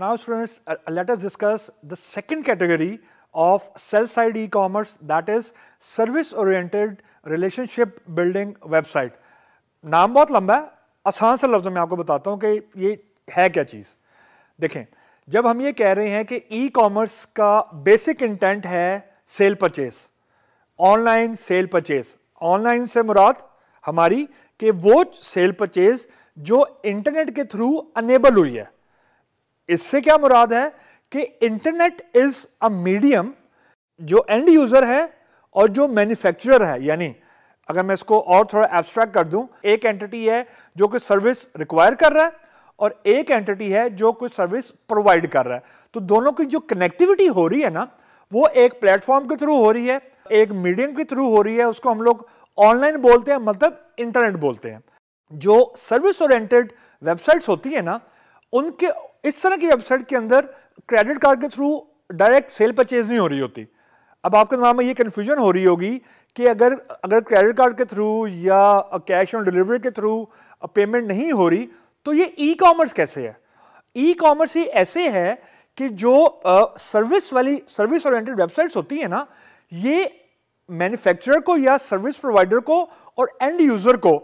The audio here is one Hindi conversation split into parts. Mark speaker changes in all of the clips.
Speaker 1: now students, uh, uh, let us discuss the second category of sell-side e-commerce that is service-oriented relationship building website. नाम बहुत लंबा है आसान सा लफ्ज़ मैं आपको बताता हूँ कि ये है क्या चीज़ देखें जब हम ये कह रहे हैं कि ई कॉमर्स का बेसिक इंटेंट है sale purchase online sale purchase online से मुराद हमारी कि वो सेल परचेज जो इंटरनेट के थ्रू अनेबल हुई है इससे क्या मुराद है कि इंटरनेट इज अ मीडियम जो एंड यूजर है और जो मैन्युफैक्चरर है यानी अगर मैं इसको और थोड़ा एब्स्ट्रैक्ट कर दूं एक एंटिटी है जो कि सर्विस रिक्वायर कर रहा है और एक एंटिटी है जो कोई सर्विस प्रोवाइड कर रहा है तो दोनों की जो कनेक्टिविटी हो रही है ना वो एक प्लेटफॉर्म के थ्रू हो रही है एक मीडियम के थ्रू हो रही है उसको हम लोग ऑनलाइन बोलते हैं मतलब इंटरनेट बोलते हैं जो सर्विस ओरिएंटेड वेबसाइट्स होती है ना उनके इस तरह की वेबसाइट के अंदर क्रेडिट कार्ड के थ्रू डायरेक्ट सेल परचेज नहीं हो रही होती अब आपके दिमाग में ये कन्फ्यूजन हो रही होगी कि अगर अगर क्रेडिट कार्ड के थ्रू या कैश ऑन डिलीवरी के थ्रू पेमेंट नहीं हो रही तो ये ई कॉमर्स कैसे है ई कॉमर्स ही ऐसे है कि जो सर्विस वाली सर्विस ओरिएंटेड वेबसाइट्स होती है ना ये मैन्युफैक्चरर को या सर्विस प्रोवाइडर को और एंड यूजर को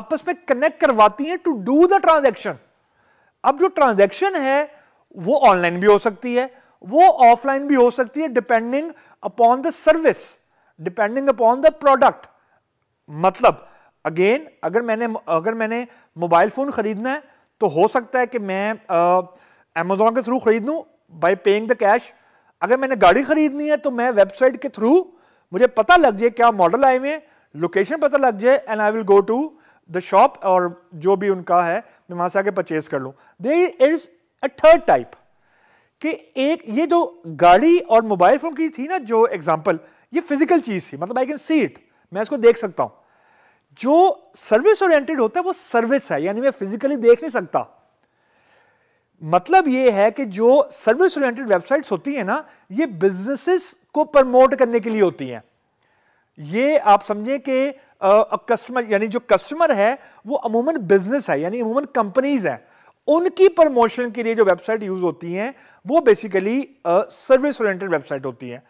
Speaker 1: आपस में कनेक्ट करवाती हैं टू डू द ट्रांजैक्शन अब जो ट्रांजैक्शन है वो ऑनलाइन भी हो सकती है वो ऑफलाइन भी हो सकती है depending upon the service depending upon the product मतलब अगेन अगर मैंने अगर मैंने मोबाइल फ़ोन ख़रीदना है तो हो सकता है कि मैं अमेजोन के थ्रू ख़रीद लूँ बाई पेइंग द कैश अगर मैंने गाड़ी ख़रीदनी है तो मैं वेबसाइट के थ्रू मुझे पता लग जाए क्या मॉडल आए हुए लोकेशन पता लग जाए and I will go to the shop और जो भी उनका है मैं वहां से आके परचेज कर लू there is a third type कि एक ये जो गाड़ी और मोबाइल फोन की थी ना जो एग्जाम्पल ये फिजिकल चीज थी मतलब आई कैन सी इट मैं इसको देख सकता हूं जो सर्विस ओरिएंटेड होता है वो सर्विस है यानी मैं फिजिकली देख नहीं सकता मतलब ये है कि जो सर्विस ओरिएंटेड वेबसाइट्स होती है ना ये बिजनेसेस को प्रमोट करने के लिए होती हैं ये आप समझें कि कस्टमर यानी जो कस्टमर है वो अमूमन बिजनेस है यानी अमूमन कंपनीज हैं उनकी प्रमोशन के लिए जो वेबसाइट यूज होती हैं वो बेसिकली सर्विस ओरिएंटेड वेबसाइट होती हैं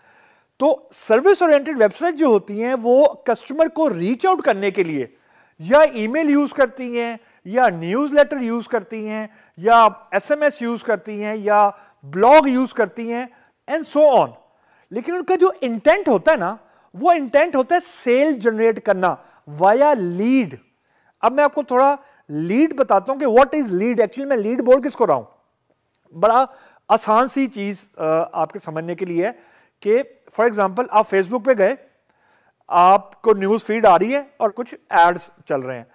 Speaker 1: तो सर्विस ओरिएंटेड वेबसाइट जो होती हैं वो कस्टमर को रीच आउट करने के लिए या ईमेल यूज करती हैं या न्यूज लेटर यूज करती हैं या एसएमएस यूज करती हैं या ब्लॉग यूज करती हैं एंड सो ऑन लेकिन उनका जो इंटेंट होता है ना वो इंटेंट होता है सेल जनरेट करना वाया लीड अब मैं आपको थोड़ा लीड बताता हूं कि व्हाट इज लीड एक्चुअली मैं लीड बोल किसको रहा हूं बड़ा आसान सी चीज आपके समझने के लिए है कि फॉर एग्जांपल आप फेसबुक पे गए आपको न्यूज फीड आ रही है और कुछ एड्स चल रहे हैं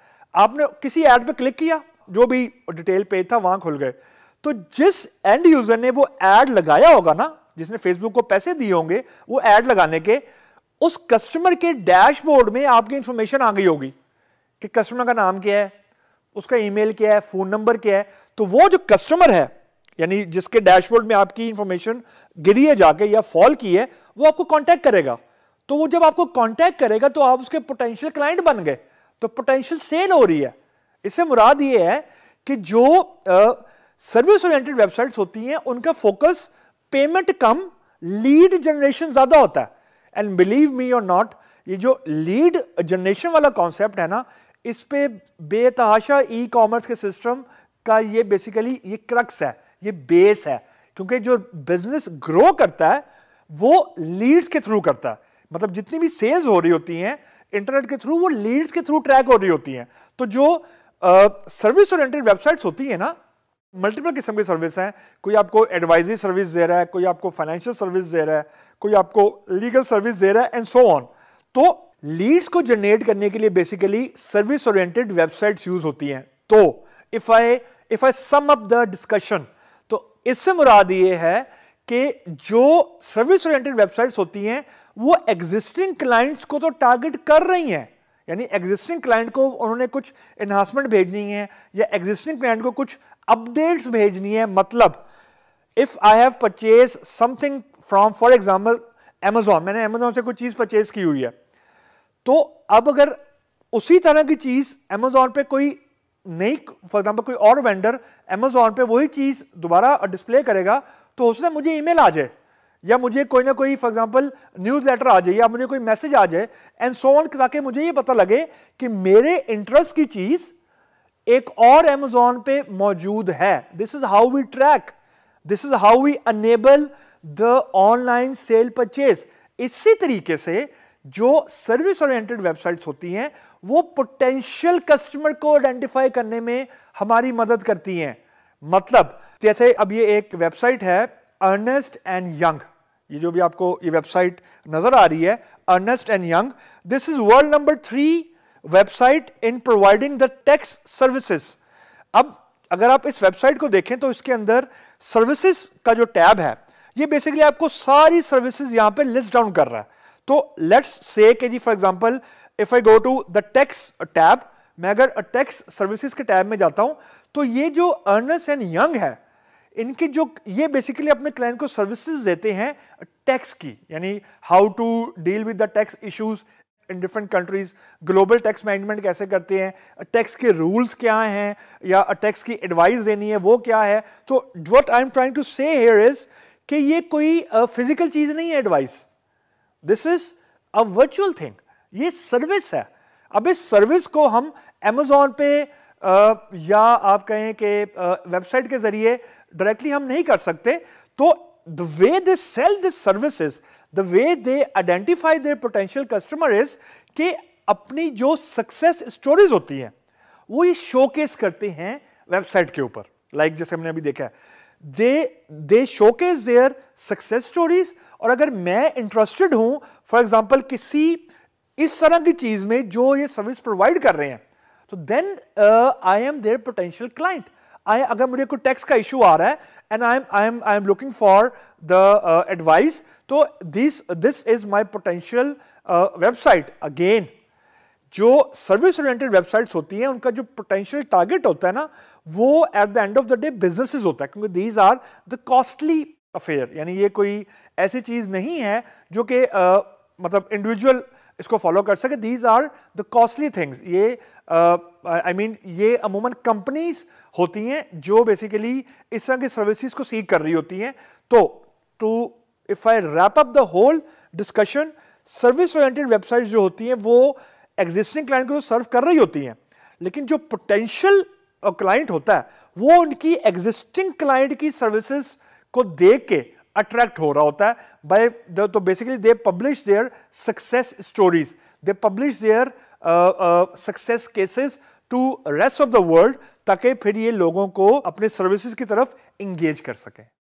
Speaker 1: आपने किसी एड पे क्लिक किया जो भी डिटेल पेज था वहां खुल गए तो जिस एंड यूजर ने वो एड लगाया होगा ना जिसने फेसबुक को पैसे दिए होंगे वो एड लगाने के उस कस्टमर के डैशबोर्ड में आपकी इंफॉर्मेशन आ गई होगी कि कस्टमर का नाम क्या है उसका ईमेल क्या है फोन नंबर क्या है तो वो जो कस्टमर है यानी जिसके डैशबोर्ड में आपकी इंफॉर्मेशन गिरी है जाके या फॉल की है वो आपको कांटेक्ट करेगा तो वो जब आपको कांटेक्ट करेगा तो आप उसके पोटेंशियल क्लाइंट बन गए तो पोटेंशियल सेल हो रही है इससे मुराद ये है कि जो सर्विस ओरिएंटेड वेबसाइट्स होती हैं उनका फोकस पेमेंट कम लीड जनरेशन ज्यादा होता है एंड बिलीव मी और नॉट ये जो लीड जनरेशन वाला कॉन्सेप्ट है ना इस पे बेतहाशा ई कॉमर्स के सिस्टम का ये बेसिकली ये क्रक्स है ये बेस है क्योंकि जो बिजनेस ग्रो करता है वो लीड्स के थ्रू करता है मतलब जितनी भी सेल्स हो रही होती हैं इंटरनेट के थ्रू वो लीड्स के थ्रू ट्रैक हो रही होती हैं तो जो सर्विस ओरिएंटेड वेबसाइट्स होती है ना मल्टीपल किस्म की सर्विस हैं कोई आपको एडवाइजरी सर्विस दे रहा है कोई आपको फाइनेंशियल सर्विस दे रहा है कोई आपको लीगल सर्विस दे रहा है एंड सो ऑन तो लीड्स को जनरेट करने के लिए basically service oriented websites use होती हैं तो if I if I sum up the discussion तो इससे मुराद ये है कि जो सर्विस ओरिएंटेड वेबसाइट्स होती हैं वो एग्जिस्टिंग क्लाइंट्स को तो टारगेट कर रही हैं यानी एग्जिस्टिंग क्लाइंट को उन्होंने कुछ एनहांसमेंट भेजनी है या एग्जिस्टिंग क्लाइंट को कुछ अपडेट्स भेजनी है मतलब if I have purchase something from for example Amazon मैंने एमेजॉन से कोई चीज परचेज की हुई है तो अब अगर उसी तरह की चीज अमेजोन पे कोई नई फॉर एग्जाम्पल कोई और वेंडर एमेजॉन पे वही चीज दोबारा डिस्प्ले करेगा तो उसने मुझे ईमेल आ जाए या मुझे कोई ना कोई फॉर एग्जाम्पल न्यूज लेटर आ जाए या मुझे कोई मैसेज आ जाए एंड सो ऑन ताकि मुझे ये पता लगे कि मेरे इंटरेस्ट की चीज़ एक और एमेजॉन पे मौजूद है this is how we track this is how we enable the online sale purchase इसी तरीके से जो सर्विस ओरिएंटेड वेबसाइट्स होती हैं वो पोटेंशियल कस्टमर को आइडेंटिफाई करने में हमारी मदद करती हैं मतलब जैसे अब ये एक वेबसाइट है अर्नेस्ट एंड यंग ये जो भी आपको ये वेबसाइट नजर आ रही है Ernst and Young this is world number three website in providing the tax services अब अगर आप इस वेबसाइट को देखें तो इसके अंदर सर्विसेज का जो टैब है ये बेसिकली आपको सारी सर्विसेज यहां पे लिस्ट डाउन कर रहा है तो let's say K G for example if I go to the tax tab मैं अगर टैक्स सर्विसेज के टैब में जाता हूं तो ये जो अर्नस एंड यंग है इनकी जो ये बेसिकली अपने क्लाइंट को सर्विसेज देते हैं टैक्स की यानी how to deal with the tax issues in different countries global tax management कैसे करते हैं टैक्स के रूल्स क्या हैं या टैक्स की एडवाइस देनी है वो क्या है तो what I am trying to say here is कि ये कोई फिजिकल uh, चीज़ नहीं है advice this is a virtual thing ये सर्विस है अब इस सर्विस को हम एमेजोन पे uh, या आप कहें कि वेबसाइट uh, के जरिए डायरेक्टली हम नहीं कर सकते तो the way this sale this services the way they identify their potential customer is कि अपनी जो सक्सेस स्टोरीज होती हैं वो ये शोकेस करते हैं वेबसाइट के ऊपर लाइक like जैसे हमने अभी देखा है they they showcase their success stories और अगर मैं इंटरेस्टेड हूं फॉर एग्जाम्पल किसी इस तरह की चीज में जो ये सर्विस प्रोवाइड कर रहे हैं तो then I am their potential client I अगर मुझे कोई टैक्स का इशू आ रहा है and I am I am I am looking for the advice तो this this is my potential website again जो सर्विस ओरिएंटेड वेबसाइट्स होती हैं उनका जो पोटेंशियल टारगेट होता है ना वो at the end of the day businesses होता है क्योंकि these are the costly affair यानी ये कोई ऐसी चीज़ नहीं है जो कि uh, मतलब इंडिविजुअल इसको फॉलो कर सके these are the costly things ये I uh, mean I mean, ये अमूमन कंपनीज होती हैं जो बेसिकली इस तरह की सर्विसेज को सीख कर रही होती हैं तो to if I wrap up the whole discussion service oriented website जो होती हैं वो एग्जिस्टिंग क्लाइंट को सर्व तो कर रही होती हैं लेकिन जो पोटेंशियल क्लाइंट होता है वो उनकी एग्जिस्टिंग क्लाइंट की सर्विसेज को देख के अट्रैक्ट हो रहा होता है बाय तो basically they publish their success stories they publish their success cases to rest of the world ताकि फिर ये लोगों को अपने सर्विसेज की तरफ इंगेज कर सकें